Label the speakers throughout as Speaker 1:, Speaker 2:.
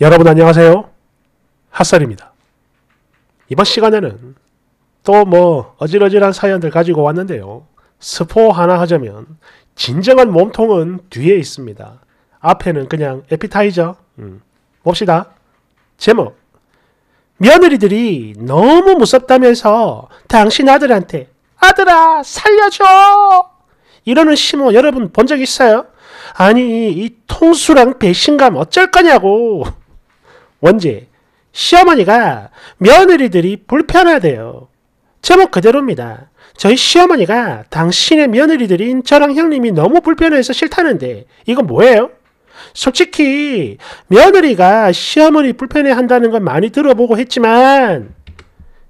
Speaker 1: 여러분 안녕하세요. 핫살입니다 이번 시간에는 또 뭐 어질어질한 사연들 가지고 왔는데요. 스포 하나 하자면 진정한 몸통은 뒤에 있습니다. 앞에는 그냥 에피타이저. 음. 봅시다. 제목 며느리들이 너무 무섭다면서 당신 아들한테 아들아 살려줘 이러는 신호 여러분 본 적 있어요? 아니 이 통수랑 배신감 어쩔 거냐고 뭔지 시어머니가 며느리들이 불편하대요. 제목 그대로입니다. 저희 시어머니가 당신의 며느리들인 저랑 형님이 너무 불편해서 싫다는데 이건 뭐예요? 솔직히 며느리가 시어머니 불편해한다는 건 많이 들어보고 했지만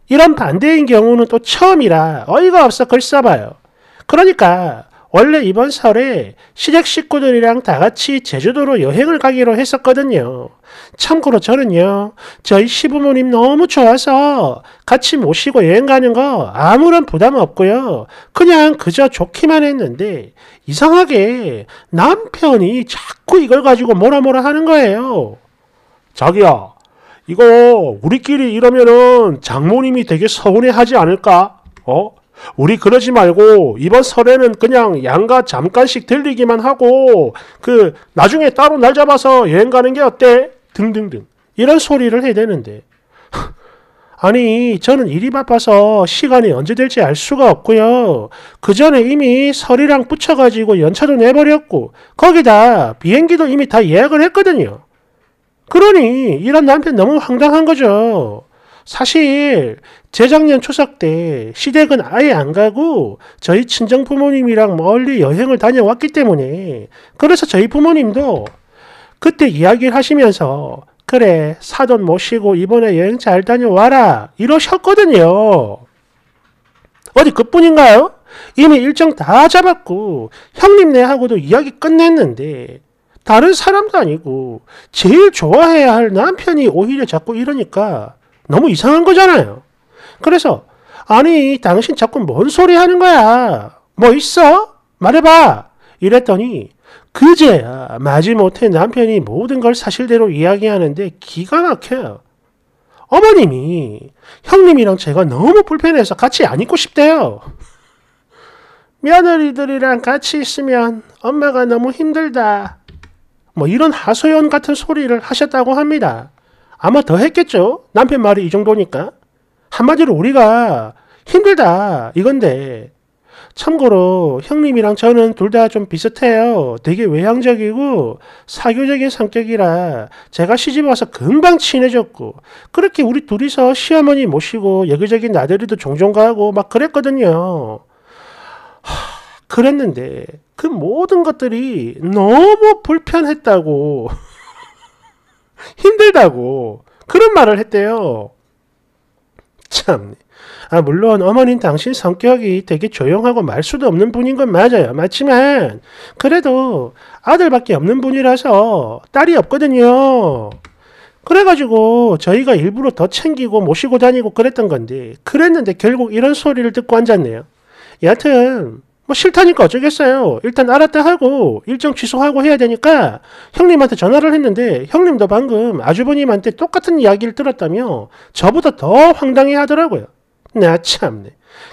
Speaker 1: 이런 반대인 경우는 또 처음이라 어이가 없어 글 써봐요. 그러니까 원래 이번 설에 시댁 식구들이랑 다 같이 제주도로 여행을 가기로 했었거든요. 참고로 저는요, 저희 시부모님 너무 좋아서 같이 모시고 여행 가는 거 아무런 부담 없고요. 그냥 그저 좋기만 했는데 이상하게 남편이 자꾸 이걸 가지고 뭐라 뭐라 하는 거예요. 자기야, 이거 우리끼리 이러면은 장모님이 되게 서운해하지 않을까? 어? 우리 그러지 말고 이번 설에는 그냥 양가 잠깐씩 들리기만 하고 그 나중에 따로 날 잡아서 여행 가는 게 어때? 등등등 이런 소리를 해야 되는데 아니 저는 일이 바빠서 시간이 언제 될지 알 수가 없고요. 그 전에 이미 설이랑 붙여가지고 연차도 내버렸고 거기다 비행기도 이미 다 예약을 했거든요. 그러니 이런 남편 너무 황당한 거죠. 사실 재작년 추석 때 시댁은 아예 안 가고 저희 친정 부모님이랑 멀리 여행을 다녀왔기 때문에 그래서 저희 부모님도 그때 이야기를 하시면서 그래 사돈 모시고 이번에 여행 잘 다녀와라 이러셨거든요. 어디 그뿐인가요? 이미 일정 다 잡았고 형님네하고도 이야기 끝냈는데 다른 사람도 아니고 제일 좋아해야 할 남편이 오히려 자꾸 이러니까 너무 이상한 거잖아요. 그래서 아니 당신 자꾸 뭔 소리 하는 거야. 뭐 있어? 말해봐. 이랬더니 그제야 마지못해 남편이 모든 걸 사실대로 이야기하는데 기가 막혀요. 어머님이 형님이랑 제가 너무 불편해서 같이 안 있고 싶대요. 며느리들이랑 같이 있으면 엄마가 너무 힘들다. 뭐 이런 하소연 같은 소리를 하셨다고 합니다. 아마 더 했겠죠. 남편 말이 이 정도니까. 한마디로 우리가 힘들다 이건데 참고로 형님이랑 저는 둘 다 좀 비슷해요. 되게 외향적이고 사교적인 성격이라 제가 시집와서 금방 친해졌고 그렇게 우리 둘이서 시어머니 모시고 여기저기 나들이도 종종 가고 막 그랬거든요. 하, 그랬는데 그 모든 것들이 너무 불편했다고 힘들다고 그런 말을 했대요. 참. 아, 물론 어머니 당신 성격이 되게 조용하고 말수도 없는 분인 건 맞아요. 맞지만 그래도 아들밖에 없는 분이라서 딸이 없거든요. 그래가지고 저희가 일부러 더 챙기고 모시고 다니고 그랬던 건데 그랬는데 결국 이런 소리를 듣고 앉았네요. 여하튼 뭐 싫다니까 어쩌겠어요. 일단 알았다 하고 일정 취소하고 해야 되니까 형님한테 전화를 했는데 형님도 방금 아주버님한테 똑같은 이야기를 들었다며 저보다 더 황당해 하더라고요. 나 참네.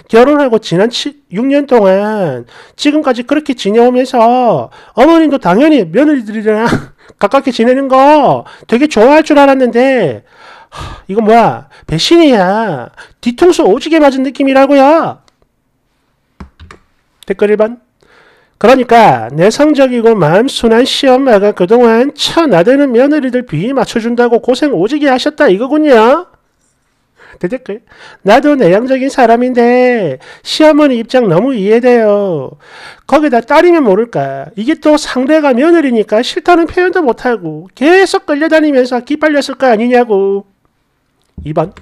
Speaker 1: 결혼하고 지난 6년 동안 지금까지 그렇게 지내오면서 어머님도 당연히 며느리들이랑 가깝게 지내는 거 되게 좋아할 줄 알았는데 하, 이거 뭐야 배신이야 뒤통수 오지게 맞은 느낌이라고요 댓글 1번. 그러니까 내성적이고 마음순한 시엄마가 그동안 쳐나대는 며느리들 비위 맞춰준다고 고생 오지게 하셨다 이거군요. 대댓글. 나도 내향적인 사람인데 시어머니 입장 너무 이해돼요. 거기다 딸이면 모를까. 이게 또 상대가 며느리니까 싫다는 표현도 못하고 계속 끌려다니면서 기빨렸을 거 아니냐고. 2번.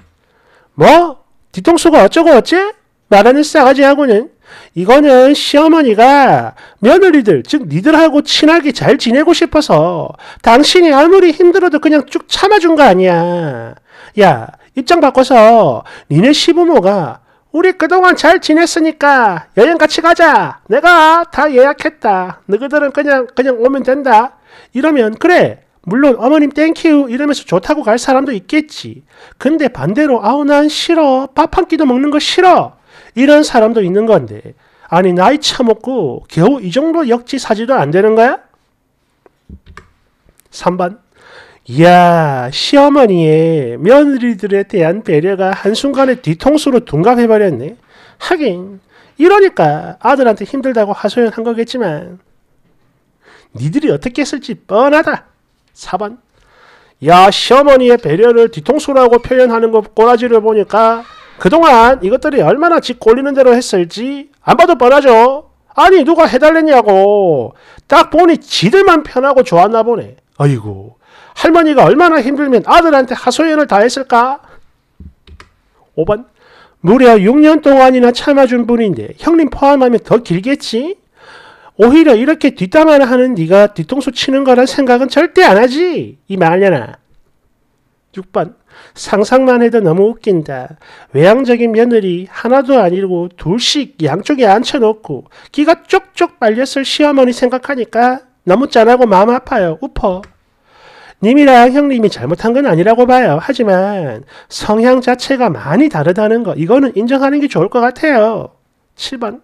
Speaker 1: 뭐? 뒤통수가 어쩌고 어째? 말하는 싸가지하고는 이거는 시어머니가 며느리들, 즉 니들하고 친하게 잘 지내고 싶어서 당신이 아무리 힘들어도 그냥 쭉 참아준 거 아니야. 야, 입장 바꿔서 니네 시부모가 우리 그동안 잘 지냈으니까 여행 같이 가자. 내가 다 예약했다. 너희들은 그냥 그냥 오면 된다. 이러면 그래. 물론 어머님 땡큐 이러면서 좋다고 갈 사람도 있겠지. 근데 반대로 아우 난 싫어. 밥 한 끼도 먹는 거 싫어. 이런 사람도 있는 건데 아니 나이 처먹고 겨우 이 정도 역지사지도 안 되는 거야? 3번 이야 시어머니의 며느리들에 대한 배려가 한순간에 뒤통수로 둔갑해버렸네. 하긴 이러니까 아들한테 힘들다고 하소연한 거겠지만 니들이 어떻게 했을지 뻔하다. 4번 야 시어머니의 배려를 뒤통수라고 표현하는 것 꼬라지를 보니까 그동안 이것들이 얼마나 직 꼴리는 대로 했을지 안 봐도 뻔하죠. 아니 누가 해달랬냐고. 딱 보니 지들만 편하고 좋았나 보네. 아이고 할머니가 얼마나 힘들면 아들한테 하소연을 다 했을까? 5번 무려 6년 동안이나 참아준 분인데 형님 포함하면 더 길겠지? 오히려 이렇게 뒷담화를 하는 네가 뒤통수 치는 거란 생각은 절대 안 하지. 이 말년아. 6번 상상만 해도 너무 웃긴다. 외향적인 며느리 하나도 아니고 둘씩 양쪽에 앉혀놓고 기가 쪽쪽 빨렸을 시어머니 생각하니까 너무 짠하고 마음 아파요. 우퍼. 님이랑 형님이 잘못한 건 아니라고 봐요. 하지만 성향 자체가 많이 다르다는 거 이거는 인정하는 게 좋을 것 같아요. 7번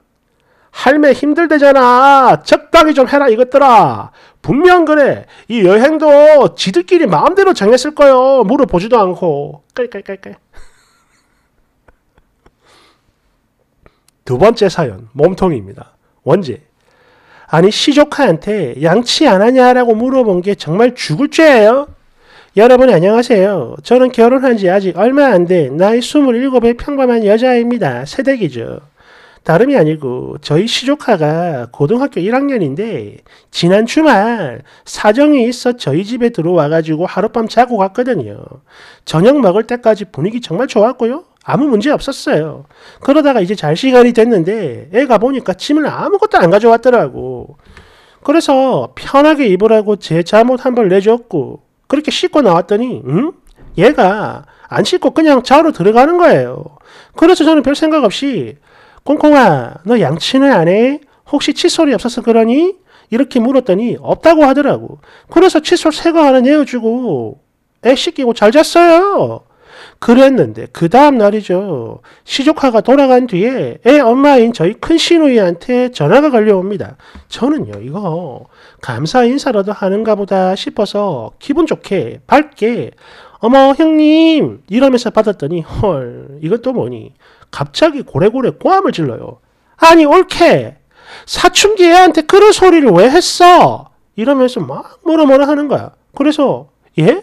Speaker 1: 할매 힘들대잖아. 적당히 좀 해라 이것들아. 분명 그래. 이 여행도 지들끼리 마음대로 정했을 거요. 물어보지도 않고. 깔깔깔깔. 두 번째 사연, 몸통입니다. 원지. 아니 시조카한테 양치 안 하냐라고 물어본 게 정말 죽을 죄예요. 여러분 안녕하세요. 저는 결혼한 지 아직 얼마 안 된 나이 27의 평범한 여자입니다. 새댁이죠. 다름이 아니고 저희 시조카가 고등학교 1학년인데 지난 주말 사정이 있어 저희 집에 들어와가지고 하룻밤 자고 갔거든요. 저녁 먹을 때까지 분위기 정말 좋았고요. 아무 문제 없었어요. 그러다가 이제 잘 시간이 됐는데 애가 보니까 짐을 아무것도 안 가져왔더라고. 그래서 편하게 입으라고 제 잠옷 한 벌 내줬고 그렇게 씻고 나왔더니 응? 얘가 안 씻고 그냥 자러 들어가는 거예요. 그래서 저는 별 생각 없이 콩콩아, 너 양치는 안 해? 혹시 칫솔이 없어서 그러니? 이렇게 물었더니 없다고 하더라고. 그래서 칫솔 새 거 하나 내어주고 애 씻기고 잘 잤어요. 그랬는데 그 다음 날이죠. 시조카가 돌아간 뒤에 애 엄마인 저희 큰 시누이한테 전화가 걸려옵니다. 저는요 이거 감사 인사라도 하는가 보다 싶어서 기분 좋게 밝게 어머 형님 이러면서 받았더니 헐이것도 뭐니 갑자기 고래고래 고함을 질러요. 아니 옳게 사춘기 애한테 그런 소리를 왜 했어? 이러면서 막 뭐라 뭐라 하는 거야. 그래서 예?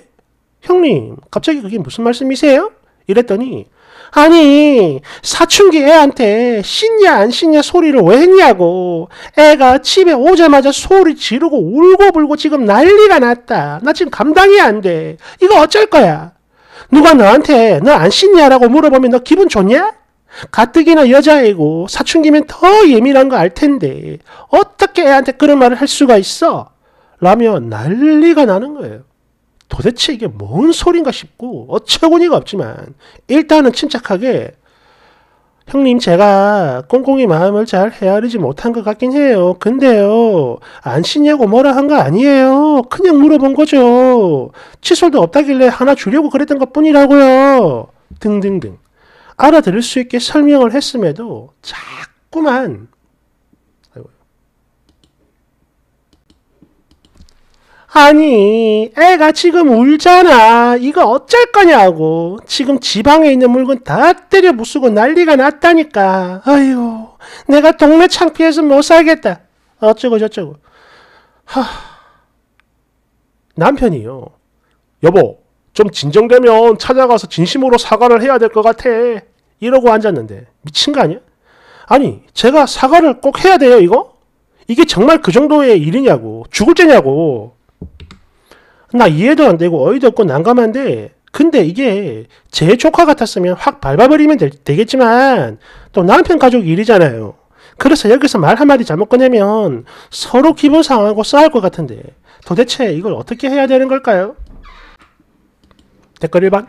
Speaker 1: 형님 갑자기 그게 무슨 말씀이세요? 이랬더니 아니 사춘기 애한테 씻냐 안 씻냐 소리를 왜 했냐고 애가 집에 오자마자 소리 지르고 울고 불고 지금 난리가 났다 나 지금 감당이 안돼 이거 어쩔 거야 누가 너한테 너안 씻냐라고 물어보면 너 기분 좋냐? 가뜩이나 여자애고 사춘기면 더 예민한 거 알 텐데 어떻게 애한테 그런 말을 할 수가 있어? 라며 난리가 나는 거예요. 도대체 이게 뭔 소린가 싶고 어처구니가 없지만 일단은 침착하게 형님 제가 꽁꽁이 마음을 잘 헤아리지 못한 것 같긴 해요. 근데요 안 쉬냐고 뭐라 한 거 아니에요. 그냥 물어본 거죠. 칫솔도 없다길래 하나 주려고 그랬던 것 뿐이라고요. 등등등. 알아들을 수 있게 설명을 했음에도 자꾸만 아니 애가 지금 울잖아 이거 어쩔 거냐고 지금 지방에 있는 물건 다 때려 부수고 난리가 났다니까 아이 내가 동네 창피해서 못 살겠다 어쩌고 저쩌고 하 남편이요 여보 좀 진정되면 찾아가서 진심으로 사과를 해야 될 것 같아. 이러고 앉았는데 미친 거 아니야? 아니 제가 사과를 꼭 해야 돼요 이거? 이게 정말 그 정도의 일이냐고 죽을 죄냐고 나 이해도 안 되고 어이도 없고 난감한데 근데 이게 제 조카 같았으면 확 밟아버리면 되, 되겠지만 또 남편 가족 일이잖아요 그래서 여기서 말 한마디 잘못 꺼내면 서로 기분 상하고 싸울 것 같은데 도대체 이걸 어떻게 해야 되는 걸까요? 댓글 1번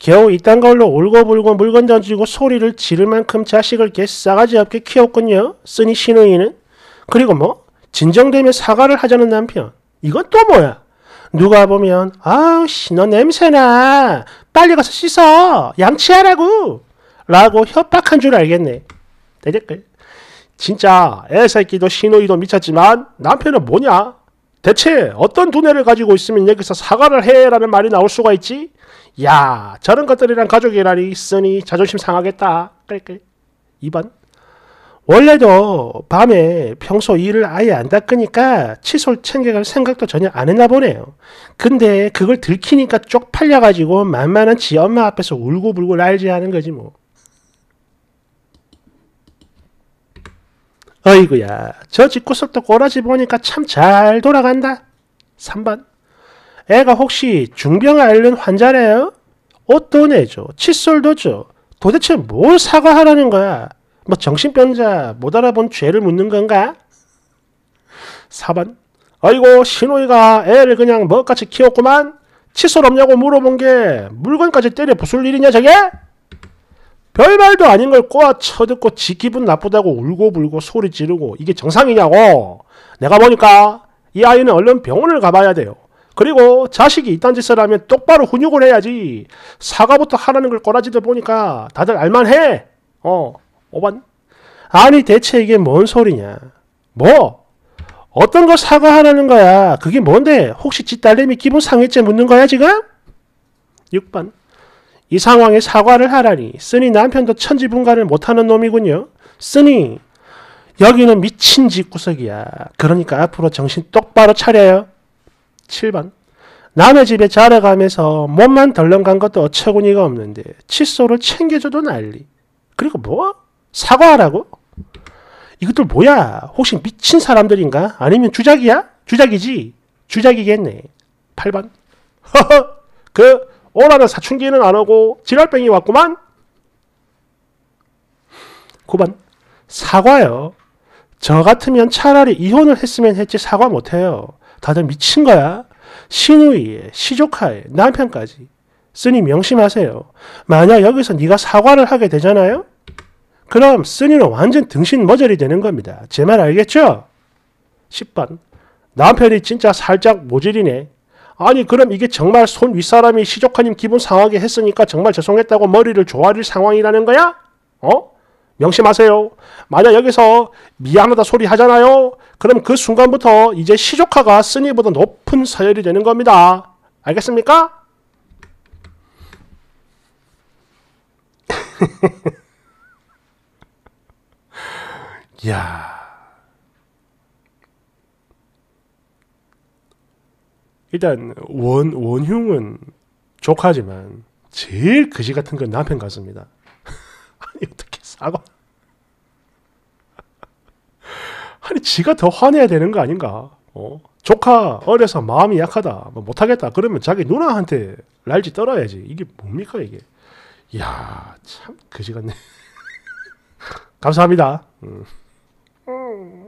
Speaker 1: 겨우 이딴 걸로 울고불고 물건 던지고 소리를 지를 만큼 자식을 개 싸가지 없게 키웠군요. 쓰니 신우이는 그리고 뭐 진정되면 사과를 하자는 남편 이건 또 뭐야? 누가 보면 아우씨 너 냄새나 빨리 가서 씻어 양치하라고 라고 협박한 줄 알겠네. 대댓글 진짜 애새끼도 신우이도 미쳤지만 남편은 뭐냐? 대체 어떤 두뇌를 가지고 있으면 여기서 사과를 해라는 말이 나올 수가 있지? 야, 저런 것들이랑 가족이라니 있으니 자존심 상하겠다. 그래, 2번. 원래도 밤에 평소 일을 아예 안 닦으니까 칫솔 챙겨갈 생각도 전혀 안 했나 보네요. 근데 그걸 들키니까 쪽팔려가지고 만만한 지 엄마 앞에서 울고불고 날지 하는 거지 뭐. 어이구야 저 집구석도 꼬라지 보니까 참 잘 돌아간다. 3번 애가 혹시 중병 앓는 환자래요? 옷도 내줘 칫솔도 줘 도대체 뭘 사과하라는 거야? 뭐 정신병자 못 알아본 죄를 묻는 건가? 4번 아이고 신호이가 애를 그냥 뭐같이 키웠구만 칫솔 없냐고 물어본 게 물건까지 때려 부술 일이냐 저게? 별말도 아닌 걸 꼬아 쳐듣고 지 기분 나쁘다고 울고불고 소리 지르고 이게 정상이냐고 내가 보니까 이 아이는 얼른 병원을 가봐야 돼요. 그리고 자식이 이딴 짓을 하면 똑바로 훈육을 해야지 사과부터 하라는 걸 꼬라지다 보니까 다들 알만해 어 오반 아니 대체 이게 뭔 소리냐 뭐 어떤 걸 사과하라는 거야 그게 뭔데 혹시 지 딸내미 기분 상했지 묻는 거야 지금 6번 이 상황에 사과를 하라니 쓰니 남편도 천지분간을 못하는 놈이군요. 쓰니 여기는 미친 집구석이야. 그러니까 앞으로 정신 똑바로 차려요. 7번 남의 집에 자라가면서 몸만 덜렁간 것도 어처구니가 없는데 칫솔을 챙겨줘도 난리. 그리고 뭐? 사과하라고? 이것들 뭐야? 혹시 미친 사람들인가? 아니면 주작이야? 주작이지? 주작이겠네. 8번 허허 그 오라는 사춘기는 안 오고 지랄병이 왔구만. 9번 사과요. 저 같으면 차라리 이혼을 했으면 했지 사과 못해요. 다들 미친 거야. 신우이에 시조카에 남편까지. 쓰니 명심하세요. 만약 여기서 네가 사과를 하게 되잖아요? 그럼 쓰니는 완전 등신 머저리 되는 겁니다. 제 말 알겠죠? 10번 남편이 진짜 살짝 모질이네. 아니 그럼 이게 정말 손 윗사람이 시조카님 기분 상하게 했으니까 정말 죄송했다고 머리를 조아릴 상황이라는 거야? 어? 명심하세요. 만약 여기서 미안하다 소리 하잖아요. 그럼 그 순간부터 이제 시조카가 쓰니보다 높은 서열이 되는 겁니다. 알겠습니까? 야 일단 원 원흉은 조카지만 제일 그지 같은 건 남편 같습니다. 아니 어떻게 사과? 아니 지가 더 화내야 되는 거 아닌가? 어? 조카 어려서 마음이 약하다 뭐 못하겠다 그러면 자기 누나한테 날지 떨어야지 이게 뭡니까 이게? 이야 참 그지 같네. 감사합니다. 음. 음.